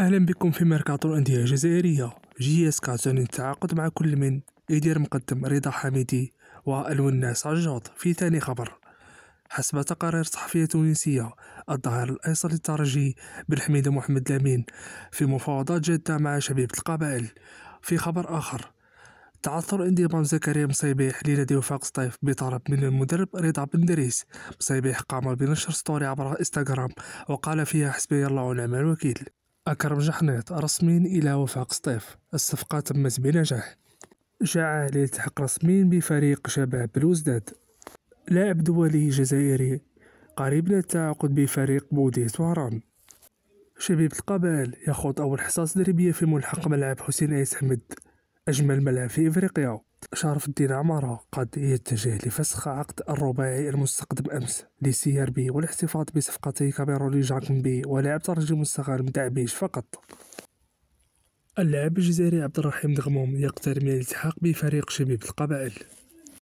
اهلا بكم في ميركاتو الانديه الجزائريه جي اس كاتون التعاقد مع كل من يدير مقدم رضا حميدي والوناس عجاط في ثاني خبر حسب تقارير صحفية تونسية الظهير الأيسر للترجي بالحميدة محمد لامين في مفاوضات جادة مع شبيبة القبائل في خبر آخر تعثر انضمام زكريا مصيبيح لنادي وفاق سطيف بطلب من المدرب رضا بن دريس مصيبيح قام بنشر ستوري عبر انستغرام وقال فيها حسبي الله ونعم الوكيل أكرم جحنيط رسمين إلى وفاق سطيف الصفقة تمت بنجاح جاء عليه التحق رسميا بفريق شباب بلوزداد لاعب دولي جزائري قريب للتعاقد بفريق بودي وهران شبيب القبائل يخوض أول حصص تدريبية في ملحق ملعب حسين أيس حمد أجمل ملعب في إفريقيا شرف الدين عمارة قد يتجه لفسخ عقد الرباعي المستقدم أمس لسي بي والاحتفاظ بصفقته كاميرون جاك بي ولعب ترجي مستغل مدعبيش فقط اللاعب الجزائري عبد الرحيم دغموم يقترب من الالتحاق بفريق شبيبة القبائل